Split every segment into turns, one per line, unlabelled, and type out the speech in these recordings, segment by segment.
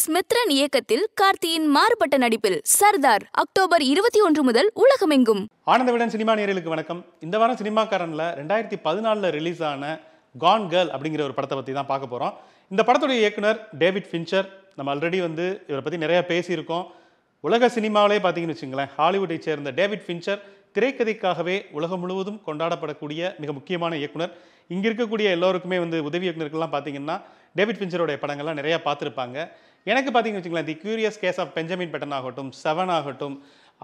S Mithran இயக்கத்தில் கார்த்தியின் மாறுபட்ட நடிப்பில் சர்தார் அக்டோபர் இருபத்தி ஒன்று முதல் உலகமெங்கும் ஆனந்தவிடன் சினிமா நேரலுக்கு வணக்கம் இந்த வாரம் சினிமாக்காரன்ல ரெண்டாயிரத்தி பதினாலில் ரிலீஸ் ஆன கான் கேர்ள் அப்படிங்கிற ஒரு படத்தை பற்றி தான் பார்க்க போகிறோம் இந்த படத்துடைய இயக்குனர் டேவிட் ஃபின்ச்சர் நம்ம ஆல்ரெடி வந்து இவரை பற்றி நிறையா பேசியிருக்கோம் உலக சினிமாவிலே பார்த்தீங்கன்னு வச்சுங்களேன் ஹாலிவுட்டை சேர்ந்த டேவிட் ஃபின்ச்சர் திரைக்கதைக்காகவே உலகம் முழுவதும் கொண்டாடப்படக்கூடிய மிக முக்கியமான இயக்குனர் இங்கே இருக்கக்கூடிய எல்லோருக்குமே வந்து உதவி இயக்குநர்கள்லாம் பார்த்தீங்கன்னா டேவிட் ஃபின்ச்சரோடைய படங்கள்லாம் நிறையா பார்த்துருப்பாங்க எனக்கு பார்த்தீங்கன்னு வச்சுங்களேன் the curious case of Benjamin Button ஆகட்டும் செவன் ஆகட்டும்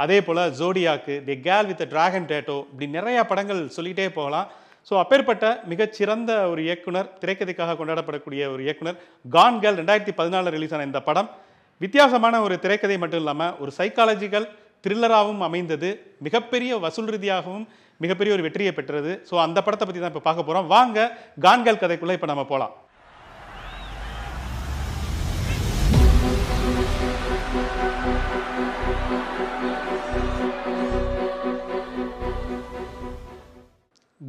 அதே போல் ஜோடியாக்கு the girl with dragon tattoo இப்படி நிறையா படங்கள் சொல்லிகிட்டே போகலாம் ஸோ அப்பேற்பட்ட மிகச்சிறந்த ஒரு இயக்குனர் திரைக்கதைக்காக கொண்டாடப்படக்கூடிய ஒரு இயக்குனர் கான் கேர்ள் ரெண்டாயிரத்தி பதினாலில் ரிலீஸ் ஆன இந்த படம் வித்தியாசமான ஒரு திரைக்கதை மட்டும் இல்லாமல் ஒரு சைக்காலஜிக்கல் த்ரில்லராகவும் அமைந்தது மிகப்பெரிய வசூல் ரீதியாகவும் மிகப்பெரிய ஒரு வெற்றியை பெற்றது ஸோ அந்த படத்தை பற்றி தான் இப்போ பார்க்க போகிறோம் வாங்க கான்கேல் கதைக்குள்ளே இப்போ நம்ம போகலாம்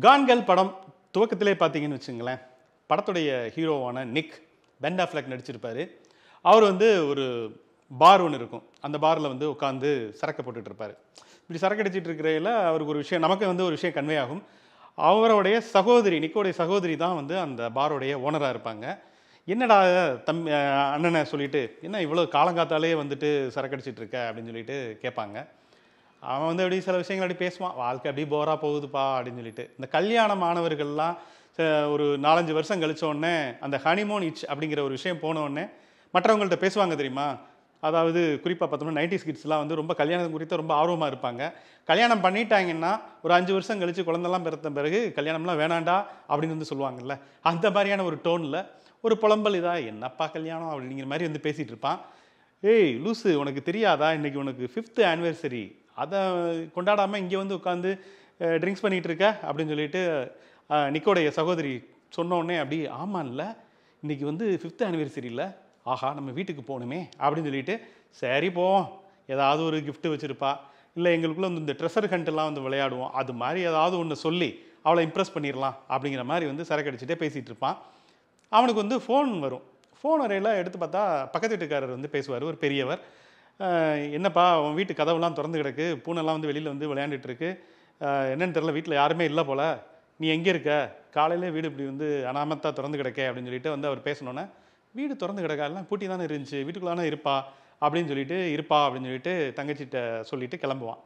கான்கள் படம் துவக்கத்திலே பார்த்தீங்கன்னு வச்சுங்களேன் படத்துடைய ஹீரோவான நிக் பென் ஆஃப்லக் நடிச்சிருப்பார் அவர் வந்து ஒரு பார் ஒன்று இருக்கும் அந்த பாரில் வந்து உட்காந்து சரக்கை போட்டுட்ருப்பார் இப்படி சரக்கு அடிச்சிட்டு இருக்கிறையில அவருக்கு ஒரு விஷயம் நமக்கு வந்து ஒரு விஷயம் கன்வே ஆகும் அவருடைய சகோதரி நிக்கோடைய சகோதரி தான் வந்து அந்த பாரோடைய ஓனராக இருப்பாங்க என்னடா தம் அண்ணனை சொல்லிட்டு என்ன இவ்வளோ காலங்காத்தாலே வந்துட்டு சரக்கடிச்சிட்டு இருக்க அப்படின்னு சொல்லிட்டு கேட்பாங்க அவன் வந்து எப்படி சில விஷயங்கள் அப்படி பேசுவான் வாழ்க்கை அப்படியே போராக போகுதுப்பா அப்படின்னு சொல்லிட்டு இந்த கல்யாண மாணவர்கள்லாம் ஒரு நாலஞ்சு வருஷம் கழிச்சோடனே அந்த ஹனிமோன் இச் அப்படிங்கிற ஒரு விஷயம் போனோடனே மற்றவங்கள்ட்ட பேசுவாங்க தெரியுமா அதாவது குறிப்பாக பார்த்தோம்னா நைன்டி கிட்ஸ்லாம் வந்து ரொம்ப கல்யாணம் குறித்து ரொம்ப ஆர்வமாக இருப்பாங்க கல்யாணம் பண்ணிட்டாங்கன்னா ஒரு அஞ்சு வருஷம் கழித்து குழந்தெல்லாம் பிறத்த பிறகு கல்யாணம்லாம் வேணாண்டா அப்படின்னு வந்து சொல்லுவாங்கல்ல அந்த மாதிரியான ஒரு டோனில் ஒரு புலம்பல் இதாக என்னப்பா கல்யாணம் அப்படிங்கிற மாதிரி வந்து பேசிகிட்டு இருப்பான் ஏய் லூஸு உனக்கு தெரியாதா இன்றைக்கி உனக்கு ஃபிஃப்த்து ஆனிவர்சரி அதை கொண்டாடாமல் இங்கே வந்து உட்காந்து ட்ரிங்க்ஸ் பண்ணிகிட்டு இருக்க அப்படின்னு சொல்லிட்டு நிக்கோடைய சகோதரி சொன்னோடனே அப்படி இல்லை இன்றைக்கி வந்து ஃபிஃப்த் ஆனிவர்சரியில் ஆஹா நம்ம வீட்டுக்கு போகணுமே அப்படின்னு சொல்லிட்டு சரி போவோம் ஏதாவது ஒரு கிஃப்ட்டு வச்சுருப்பா இல்லை எங்களுக்குள்ளே வந்து இந்த ட்ரெஸர் கண்ட்டெல்லாம் வந்து விளையாடுவோம் அது மாதிரி ஏதாவது ஒன்று சொல்லி அவளை இம்ப்ரெஸ் பண்ணிடலாம் அப்படிங்கிற மாதிரி வந்து சரக்கு அடிச்சுட்டே பேசிகிட்டு இருப்பான் அவனுக்கு வந்து ஃபோன் வரும் ஃபோன் வரையெல்லாம் எடுத்து பார்த்தா பக்கத்து வீட்டுக்காரர் வந்து பேசுவார் ஒரு பெரியவர் என்னப்பா உன் வீட்டு கதவுலாம் திறந்து கிடக்கு பூனைலாம் வந்து வெளியில் வந்து விளையாண்டுட்டு இருக்கு என்னன்னு தெரில வீட்டில் யாருமே இல்லை போல் நீ எங்கே இருக்க காலையில் வீடு இப்படி வந்து அனாமத்தாக திறந்து கிடக்க அப்படின்னு சொல்லிட்டு வந்து அவர் பேசணுன்னே வீடு திறந்து கிடக்கா எல்லாம் பூட்டி தானே இருந்துச்சு வீட்டுக்குள்ளான இருப்பா அப்படின்னு சொல்லிட்டு இருப்பா அப்படின்னு சொல்லிட்டு தங்கச்சிட்ட சொல்லிவிட்டு கிளம்புவான்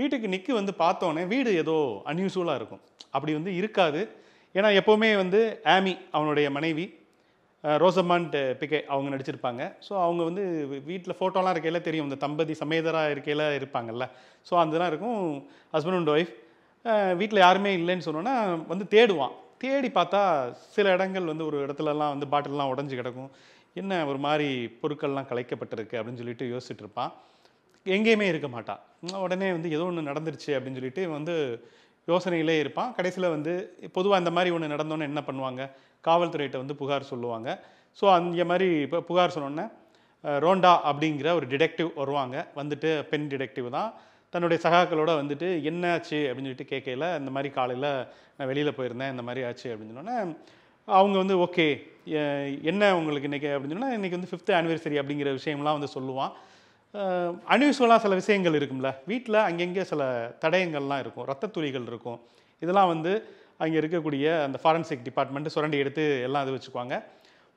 வீட்டுக்கு நிற்கு வந்து பார்த்தோன்னே வீடு ஏதோ அன்யூஸ்வலாக இருக்கும் அப்படி வந்து இருக்காது ஏன்னா எப்போவுமே வந்து ஆமி அவனுடைய மனைவி ரோசமாண்ட் பிகே அவங்க நடிச்சிருப்பாங்க ஸோ அவங்க வந்து வீட்டில் ஃபோட்டோலாம் இருக்கையில தெரியும் இந்த தம்பதி சமேதராக இருக்கையில் இருப்பாங்கல்ல ஸோ அதெல்லாம் இருக்கும் ஹஸ்பண்ட் அண்ட் ஒய்ஃப் வீட்டில் யாருமே இல்லைன்னு சொன்னோன்னா வந்து தேடுவான் தேடி பார்த்தா சில இடங்கள் வந்து ஒரு இடத்துலலாம் வந்து பாட்டிலெலாம் உடஞ்சி கிடக்கும் என்ன ஒரு மாதிரி பொருட்கள்லாம் கலைக்கப்பட்டிருக்கு அப்படின்னு சொல்லிட்டு யோசிச்சுட்டு இருப்பான் எங்கேயுமே இருக்க மாட்டான் உடனே வந்து ஏதோ ஒன்று நடந்துருச்சு அப்படின்னு சொல்லிட்டு வந்து யோசனையிலே இருப்பான் கடைசியில் வந்து பொதுவாக இந்த மாதிரி ஒன்று நடந்தோன்னே என்ன பண்ணுவாங்க காவல்துறையிட்ட வந்து புகார் சொல்லுவாங்க ஸோ அந்த மாதிரி இப்போ புகார் சொன்னோன்னே ரோண்டா அப்படிங்கிற ஒரு டிடெக்டிவ் வருவாங்க வந்துட்டு பெண் டிடெக்டிவ் தான் தன்னுடைய சகாக்களோட வந்துட்டு என்ன ஆச்சு அப்படின்னு சொல்லிட்டு கேட்கல இந்த மாதிரி காலையில் நான் வெளியில் போயிருந்தேன் இந்த மாதிரி ஆச்சு அப்படின்னு சொன்னோன்னே அவங்க வந்து ஓகே என்ன உங்களுக்கு இன்றைக்கி அப்படின்னு சொன்னால் இன்றைக்கி வந்து ஃபிஃப்த் ஆனிவர்சரி அப்படிங்கிற விஷயம்லாம் வந்து சொல்லுவான் அன்யூஸ்வலாக சில விஷயங்கள் இருக்கும்ல வீட்டில் அங்கங்கே சில தடயங்கள்லாம் இருக்கும் ரத்த துளிகள் இருக்கும் இதெல்லாம் வந்து அங்கே இருக்கக்கூடிய அந்த ஃபாரன்சிக் டிபார்ட்மெண்ட்டு சுரண்டி எடுத்து எல்லாம் இது வச்சுக்குவாங்க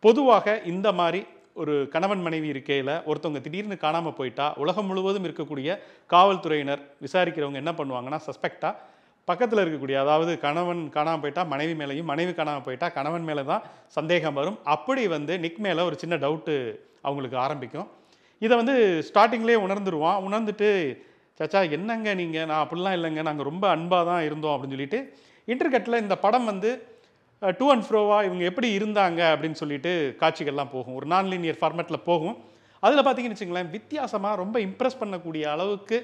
பொதுவாக இந்த மாதிரி ஒரு கணவன் மனைவி இருக்கையில் ஒருத்தவங்க திடீர்னு காணாமல் போயிட்டா உலகம் முழுவதும் இருக்கக்கூடிய காவல்துறையினர் விசாரிக்கிறவங்க என்ன பண்ணுவாங்கன்னா சஸ்பெக்டாக பக்கத்தில் இருக்கக்கூடிய அதாவது கணவன் காணாமல் போயிட்டா மனைவி மேலேயும் மனைவி காணாமல் போயிட்டா கணவன் மேலே தான் சந்தேகம் வரும் அப்படி வந்து நிக் மேலே ஒரு சின்ன டவுட்டு அவங்களுக்கு ஆரம்பிக்கும் இதை வந்து ஸ்டார்டிங்லேயே உணர்ந்துருவான் உணர்ந்துட்டு சச்சா என்னங்க நீங்கள் நான் அப்படிலாம் இல்லைங்க நாங்கள் ரொம்ப அன்பாக தான் இருந்தோம் அப்படின்னு சொல்லிட்டு இன்டர்கட்டில் இந்த படம் வந்து டூ அண்ட் ஃப்ரோவாக இவங்க எப்படி இருந்தாங்க அப்படின்னு சொல்லிட்டு காட்சிகள்லாம் போகும் ஒரு நான் லீனியர் ஃபார்மேட்டில் போகும் அதில் பார்த்தீங்கன்னு வச்சுங்களேன் வித்தியாசமாக ரொம்ப இம்ப்ரெஸ் பண்ணக்கூடிய அளவுக்கு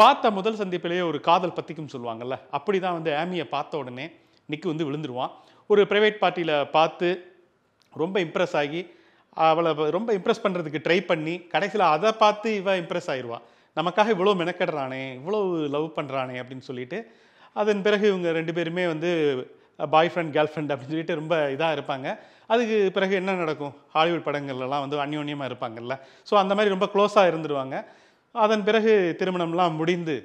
பார்த்த முதல் சந்திப்பிலேயே ஒரு காதல் பற்றிக்கும் சொல்லுவாங்கள்ல அப்படி தான் வந்து ஆமியை பார்த்த உடனே நிக்கு வந்து விழுந்துருவான் ஒரு ப்ரைவேட் பார்ட்டியில் பார்த்து ரொம்ப இம்ப்ரெஸ் ஆகி அவளை ரொம்ப இம்ப்ரெஸ் பண்ணுறதுக்கு ட்ரை பண்ணி கடைசியில் அதை பார்த்து இவன் இம்ப்ரெஸ் ஆயிடுவான் நமக்காக இவ்வளோ மெனக்கெடுறானே இவ்வளோ லவ் பண்ணுறானே அப்படின்னு சொல்லிட்டு அதன் பிறகு இவங்க ரெண்டு பேருமே வந்து பாய் ஃப்ரெண்ட் கேர்ள் ஃப்ரெண்ட் அப்படின்னு சொல்லிட்டு ரொம்ப இதாக இருப்பாங்க அதுக்கு பிறகு என்ன நடக்கும் ஹாலிவுட் படங்கள்லாம் வந்து அந்யோன்யமாக இருப்பாங்கல்ல ஸோ அந்த மாதிரி ரொம்ப க்ளோஸாக இருந்துருவாங்க அதன் பிறகு திருமணம்லாம் முடிந்து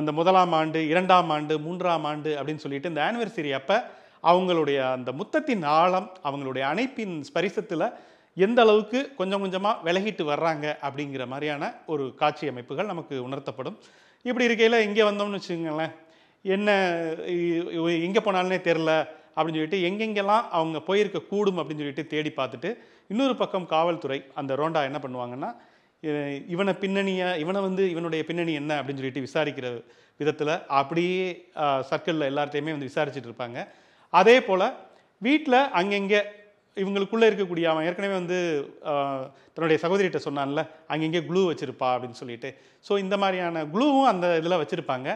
அந்த முதலாம் ஆண்டு இரண்டாம் ஆண்டு மூன்றாம் ஆண்டு அப்படின்னு சொல்லிட்டு இந்த ஆனிவர்சரி அப்போ அவங்களுடைய அந்த முத்தத்தின் ஆழம் அவங்களுடைய அணைப்பின் ஸ்பரிசத்தில் எந்த அளவுக்கு கொஞ்சம் கொஞ்சமாக விலகிட்டு வர்றாங்க அப்படிங்கிற மாதிரியான ஒரு காட்சி அமைப்புகள் நமக்கு உணர்த்தப்படும் இப்படி இருக்கையில் இங்கே வந்தோம்னு வச்சுக்கோங்களேன் என்ன எங்கே போனாலுமே தெரில அப்படின்னு சொல்லிட்டு எங்கெங்கெல்லாம் அவங்க போயிருக்க கூடும் அப்படின்னு சொல்லிட்டு தேடி பார்த்துட்டு இன்னொரு பக்கம் காவல்துறை அந்த ரோண்டா என்ன பண்ணுவாங்கன்னா இவனை பின்னணியை இவனை வந்து இவனுடைய பின்னணி என்ன அப்படின்னு சொல்லிட்டு விசாரிக்கிற விதத்தில் அப்படியே சர்க்கிளில் எல்லார்ட்டையுமே வந்து விசாரிச்சுட்டு இருப்பாங்க அதே போல் வீட்டில் அங்கங்கே இவங்களுக்குள்ளே இருக்கக்கூடிய அவன் ஏற்கனவே வந்து தன்னுடைய சகோதரிகிட்ட சொன்னான்ல அங்கங்கே குளூ வச்சுருப்பா அப்படின்னு சொல்லிட்டு ஸோ இந்த மாதிரியான குளூவும் அந்த இதில் வச்சுருப்பாங்க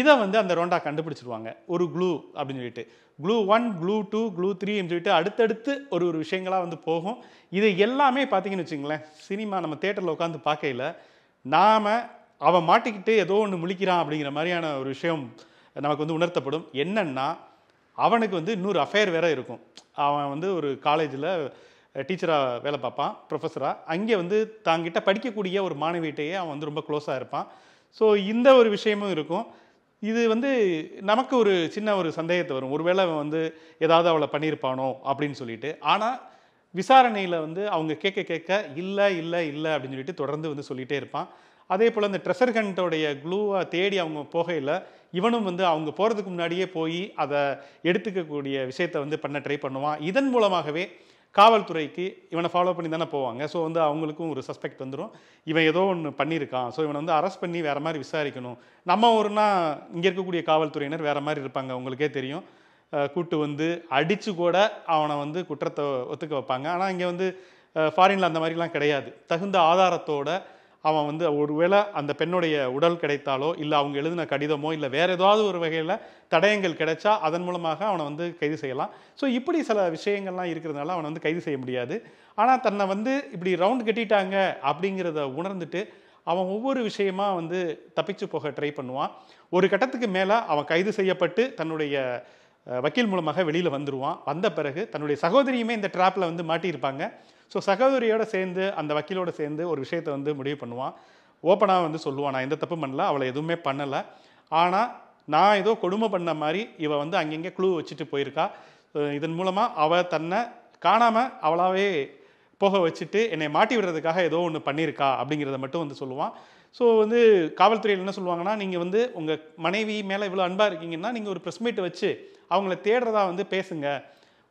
இதை வந்து அந்த ரோண்டா கண்டுபிடிச்சிருவாங்க ஒரு க்ளூ அப்படின்னு சொல்லிட்டு clue one clue two clue த்ரீன்னு சொல்லிட்டு அடுத்தடுத்து ஒரு ஒரு விஷயங்களாக வந்து போகும் இது எல்லாமே பார்த்தீங்கன்னு வச்சுங்களேன் சினிமா நம்ம தேட்டரில் உட்காந்து பார்க்கையில் நாம் அவன் மாட்டிக்கிட்டு ஏதோ ஒன்று முழிக்கிறான் அப்படிங்கிற மாதிரியான ஒரு விஷயம் நமக்கு வந்து உணர்த்தப்படும் என்னென்னா அவனுக்கு வந்து இன்னொரு அஃபேர் வேற இருக்கும் அவன் வந்து ஒரு காலேஜில் டீச்சராக வேலை பார்ப்பான் ப்ரொஃபஸராக அங்கே வந்து தாங்கிட்ட படிக்கக்கூடிய ஒரு மாணவியிட்டையே அவன் வந்து ரொம்ப க்ளோஸாக இருப்பான் ஸோ இந்த ஒரு விஷயமும் இருக்கும் இது வந்து நமக்கு ஒரு சின்ன ஒரு சந்தேகத்தை வரும் ஒருவேளை அவன் வந்து ஏதாவது அவளை பண்ணியிருப்பானோ அப்படின்னு சொல்லிட்டு ஆனால் விசாரணையில் வந்து அவங்க கேட்க கேட்க இல்லை இல்லை இல்லை அப்படின்னு சொல்லிட்டு தொடர்ந்து வந்து சொல்லிகிட்டே இருப்பான் அதே போல் இந்த ட்ரெஷர் கண்ட்டோடைய க்ளூவை தேடி அவங்க போகையில் இவனும் வந்து அவங்க போகிறதுக்கு முன்னாடியே போய் அதை எடுத்துக்கக்கூடிய விஷயத்தை வந்து பண்ண ட்ரை பண்ணுவான் இதன் மூலமாகவே காவல்துறைக்கு இவனை ஃபாலோ பண்ணி தானே போவாங்க ஸோ வந்து அவங்களுக்கும் ஒரு சஸ்பெக்ட் வந்துடும் இவன் ஏதோ ஒன்று பண்ணியிருக்கான் ஸோ இவனை வந்து அரெஸ்ட் பண்ணி வேறு மாதிரி விசாரிக்கணும் நம்ம ஒருனா இங்கே இருக்கக்கூடிய காவல்துறையினர் வேறு மாதிரி இருப்பாங்க உங்களுக்கே தெரியும் கூட்டு வந்து அடித்து கூட அவனை வந்து குற்றத்தை ஒத்துக்க வைப்பாங்க ஆனால் இங்கே வந்து ஃபாரினில் அந்த மாதிரிலாம் கிடையாது தகுந்த ஆதாரத்தோட அவன் வந்து ஒருவேளை அந்த பெண்ணுடைய உடல் கிடைத்தாலோ இல்லை அவங்க எழுதின கடிதமோ இல்லை வேறு ஏதாவது ஒரு வகையில் தடயங்கள் கிடைச்சா அதன் மூலமாக அவனை வந்து கைது செய்யலாம் ஸோ இப்படி சில விஷயங்கள்லாம் இருக்கிறதுனால அவனை வந்து கைது செய்ய முடியாது ஆனால் தன்னை வந்து இப்படி ரவுண்ட் கட்டிட்டாங்க அப்படிங்கிறத உணர்ந்துட்டு அவன் ஒவ்வொரு விஷயமா வந்து தப்பிச்சு போக ட்ரை பண்ணுவான் ஒரு கட்டத்துக்கு மேலே அவன் கைது செய்யப்பட்டு தன்னுடைய வக்கீல் மூலமாக வெளியில் வந்துடுவான் வந்த பிறகு தன்னுடைய சகோதரியுமே இந்த ட்ராப்பில் வந்து மாட்டியிருப்பாங்க ஸோ சகோதரியோட சேர்ந்து அந்த வக்கீலோட சேர்ந்து ஒரு விஷயத்தை வந்து முடிவு பண்ணுவான் ஓப்பனாக வந்து சொல்லுவான் நான் எந்த தப்பு பண்ணல அவளை எதுவுமே பண்ணலை ஆனால் நான் ஏதோ கொடுமை பண்ண மாதிரி இவள் வந்து அங்கங்கே குழு வச்சுட்டு போயிருக்கா இதன் மூலமாக அவள் தன்னை காணாமல் அவளாவே போக வச்சுட்டு என்னை மாட்டி விடுறதுக்காக ஏதோ ஒன்று பண்ணியிருக்கா அப்படிங்கிறத மட்டும் வந்து சொல்லுவான் ஸோ வந்து காவல்துறையில் என்ன சொல்லுவாங்கன்னா நீங்கள் வந்து உங்கள் மனைவி மேலே இவ்வளோ அன்பாக இருக்கீங்கன்னா நீங்கள் ஒரு ப்ரெஸ் மீட் வச்சு அவங்கள தேடுறதா வந்து பேசுங்க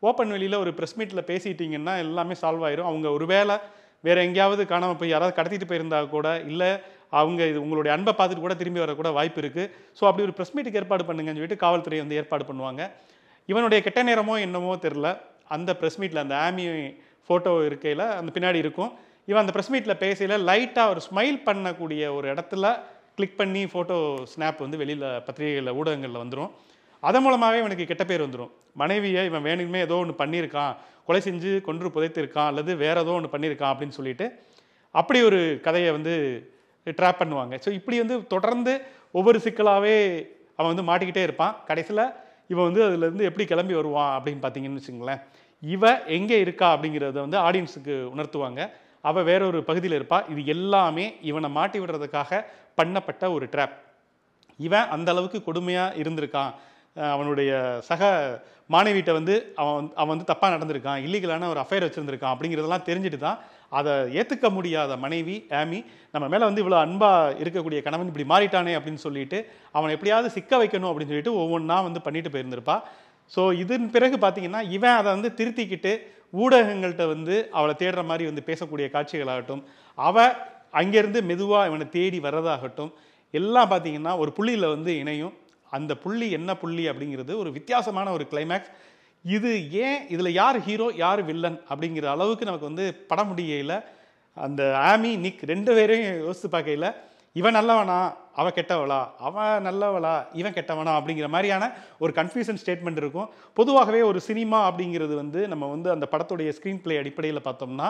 ஓப்பன் வெளியில் ஒரு ப்ரெஸ் மீட்டில் பேசிட்டிங்கன்னா எல்லாமே சால்வ் ஆயிரும் அவங்க ஒருவேளை வேறு எங்கேயாவது காணாமல் போய் யாராவது கடத்திட்டு போயிருந்தா கூட இல்லை அவங்க இது உங்களுடைய அன்பை பார்த்துட்டு கூட திரும்பி வரக்கூட வாய்ப்பு இருக்குது ஸோ அப்படி ஒரு ப்ரெஸ் மீட்டுக்கு ஏற்பாடு பண்ணுங்கன்னு சொல்லிட்டு காவல்துறை வந்து ஏற்பாடு பண்ணுவாங்க இவனுடைய கெட்ட நேரமோ என்னமோ தெரில அந்த ப்ரெஸ் மீட்டில் அந்த ஆமி ஃபோட்டோ இருக்கையில் அந்த பின்னாடி இருக்கும் இவன் அந்த ப்ரெஸ் மீட்டில் பேசையில் லைட்டாக ஒரு ஸ்மைல் பண்ணக்கூடிய ஒரு இடத்துல கிளிக் பண்ணி ஃபோட்டோ ஸ்னாப் வந்து வெளியில் பத்திரிகைகளில் ஊடகங்களில் வந்துடும் அதன் மூலமாகவே இவனுக்கு கெட்ட பேர் வந்துடும் மனைவியை இவன் வேணுமே ஏதோ ஒன்று பண்ணியிருக்கான் கொலை செஞ்சு கொன்று புதைத்திருக்கான் அல்லது வேறு ஏதோ ஒன்று பண்ணியிருக்கான் அப்படின்னு சொல்லிட்டு அப்படி ஒரு கதையை வந்து ட்ராப் பண்ணுவாங்க ஸோ இப்படி வந்து தொடர்ந்து ஒவ்வொரு சிக்கலாகவே அவன் வந்து மாட்டிக்கிட்டே இருப்பான் கடைசியில் இவன் வந்து அதுலேருந்து எப்படி கிளம்பி வருவான் அப்படின்னு பார்த்தீங்கன்னு வச்சுங்களேன் இவன் எங்கே இருக்கா அப்படிங்கிறத வந்து ஆடியன்ஸுக்கு உணர்த்துவாங்க அவள் வேற ஒரு பகுதியில் இருப்பாள் இது எல்லாமே இவனை மாட்டி விடுறதுக்காக பண்ணப்பட்ட ஒரு ட்ராப் இவன் அந்த அளவுக்கு கொடுமையாக இருந்திருக்கான் அவனுடைய சக மாணவிகிட்ட வந்து அவன் அவன் வந்து தப்பாக நடந்திருக்கான் இல்லீகலான ஒரு அஃபையர் வச்சுருந்துருக்கான் அப்படிங்கிறதெல்லாம் தெரிஞ்சுட்டு தான் அதை ஏற்றுக்க முடியாத மனைவி ஆமி நம்ம மேலே வந்து இவ்வளோ அன்பாக இருக்கக்கூடிய கணவன் இப்படி மாறிட்டானே அப்படின்னு சொல்லிட்டு அவனை எப்படியாவது சிக்க வைக்கணும் அப்படின்னு சொல்லிட்டு ஒவ்வொன்றா வந்து பண்ணிட்டு போயிருந்திருப்பா ஸோ இதன் பிறகு பார்த்திங்கன்னா இவன் அதை வந்து திருத்திக்கிட்டு ஊடகங்கள்கிட்ட வந்து அவளை தேடுற மாதிரி வந்து பேசக்கூடிய காட்சிகளாகட்டும் அவள் அங்கேருந்து மெதுவாக இவனை தேடி வர்றதாகட்டும் எல்லாம் பார்த்தீங்கன்னா ஒரு புள்ளியில் வந்து இணையும் அந்த புள்ளி என்ன புள்ளி அப்படிங்கிறது ஒரு வித்தியாசமான ஒரு கிளைமேக்ஸ் இது ஏன் இதில் யார் ஹீரோ யார் வில்லன் அப்படிங்கிற அளவுக்கு நமக்கு வந்து படம் முடியல அந்த ஆமி நிக் ரெண்டு பேரையும் யோசித்து பார்க்கல இவன் நல்லவனா அவன் கெட்டவளா அவன் நல்லவளா இவன் கெட்டவனா அப்படிங்கிற மாதிரியான ஒரு கன்ஃபியூஷன் ஸ்டேட்மெண்ட் இருக்கும் பொதுவாகவே ஒரு சினிமா அப்படிங்கிறது வந்து நம்ம வந்து அந்த படத்துடைய ஸ்க்ரீன் பிளே அடிப்படையில் பார்த்தோம்னா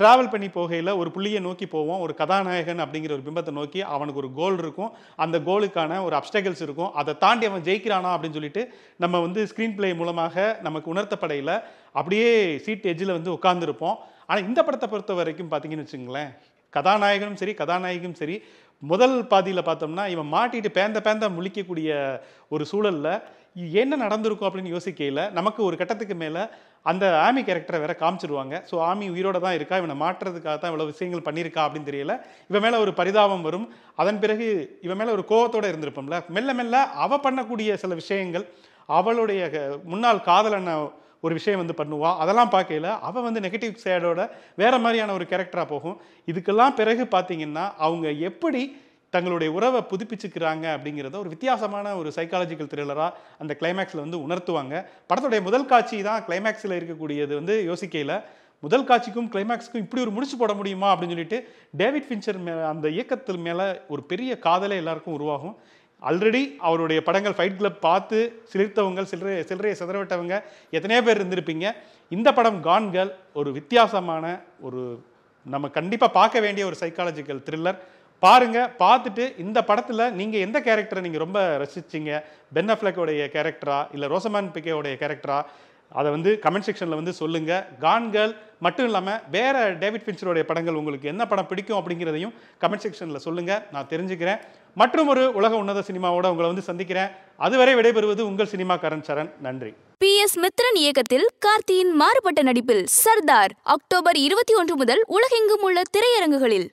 ட்ராவல் பண்ணி போகையில் ஒரு புள்ளியை நோக்கி போவோம் ஒரு கதாநாயகன் அப்படிங்கிற ஒரு பிம்பத்தை நோக்கி அவனுக்கு ஒரு கோல் இருக்கும் அந்த கோலுக்கான ஒரு அப்டகல்ஸ் இருக்கும் அதை தாண்டி அவன் ஜெயிக்கிறானா அப்படின்னு சொல்லிட்டு நம்ம வந்து ஸ்க்ரீன் பிளே மூலமாக நமக்கு உணர்த்தப்படையில் அப்படியே சீட் எஜ்ஜில் வந்து உட்காந்துருப்போம் ஆனால் இந்த படத்தை பொறுத்த வரைக்கும் பார்த்தீங்கன்னு வச்சுங்களேன் கதாநாயகனும் சரி கதாநாயகியும் சரி முதல் பாதியில் பார்த்தோம்னா இவன் மாட்டிட்டு பேந்த பேந்த முழிக்கக்கூடிய ஒரு சூழலில் என்ன நடந்திருக்கும் அப்படின்னு யோசிக்கையில் நமக்கு ஒரு கட்டத்துக்கு மேலே அந்த ஆமி கேரக்டரை வேற காமிச்சிருவாங்க ஸோ ஆமி உயிரோட தான் இருக்கா இவனை மாற்றுறதுக்காக தான் இவ்வளோ விஷயங்கள் பண்ணியிருக்கா அப்படின்னு தெரியல இவன் மேலே ஒரு பரிதாபம் வரும் அதன் பிறகு இவன் மேலே ஒரு கோவத்தோடு இருந்திருப்போம்ல மெல்ல மெல்ல அவள் பண்ணக்கூடிய சில விஷயங்கள் அவளுடைய முன்னாள் காதலன ஒரு விஷயம் வந்து பண்ணுவாள் அதெல்லாம் பார்க்கல அவள் வந்து நெகட்டிவ் சைடோட வேறு மாதிரியான ஒரு கேரக்டராக போகும் இதுக்கெல்லாம் பிறகு பார்த்தீங்கன்னா அவங்க எப்படி தங்களுடைய உறவை புதுப்பிச்சுக்கிறாங்க அப்படிங்கிறத ஒரு வித்தியாசமான ஒரு சைக்காலஜிக்கல் த்ரில்லராக அந்த கிளைமேக்ஸில் வந்து உணர்த்துவாங்க படத்துடைய முதல் காட்சி தான் கிளைமேக்ஸில் இருக்கக்கூடியது வந்து யோசிக்கையில் முதல் காட்சிக்கும் கிளைமேக்ஸுக்கும் இப்படி ஒரு முடிச்சு போட முடியுமா அப்படின்னு சொல்லிட்டு டேவிட் ஃபின்ச்சர் மேலே அந்த இயக்கத்தில் மேலே ஒரு பெரிய காதலே எல்லாருக்கும் உருவாகும் ஆல்ரெடி அவருடைய படங்கள் ஃபைட் கிளப் பார்த்து சிலிர்த்தவங்க சில்லறை சில்லறையை சிதறவிட்டவங்க எத்தனையோ பேர் இருந்திருப்பீங்க இந்த படம் கான்கள் ஒரு வித்தியாசமான ஒரு நம்ம கண்டிப்பாக பார்க்க வேண்டிய ஒரு சைக்காலஜிக்கல் த்ரில்லர் பாருங்க பார்த்துட்டு இந்த படத்தில் நீங்கள் எந்த கேரக்டரை நீங்கள் ரொம்ப ரசிச்சிங்க பென் கேரக்டரா இல்லை ரோசமான் பிக்கேவுடைய கேரக்டரா அதை வந்து கமெண்ட் செக்ஷனில் வந்து சொல்லுங்கள் கான்கள் மட்டும் இல்லாமல் வேறு டேவிட் பின்ச்சருடைய படங்கள் உங்களுக்கு என்ன படம் பிடிக்கும் அப்படிங்கிறதையும் கமெண்ட் செக்ஷனில் சொல்லுங்கள் நான் தெரிஞ்சுக்கிறேன் மற்றும் ஒரு உலக உன்னத சினிமாவோட உங்களை வந்து சந்திக்கிறேன் அதுவரை விடைபெறுவது உங்கள் சினிமா கரண் சரண் நன்றி பி எஸ் மித்ரன் இயக்கத்தில் கார்த்தியின் மாறுபட்ட நடிப்பில் சர்தார் அக்டோபர் இருபத்தி ஒன்று முதல் உலகெங்கும் உள்ள திரையரங்குகளில்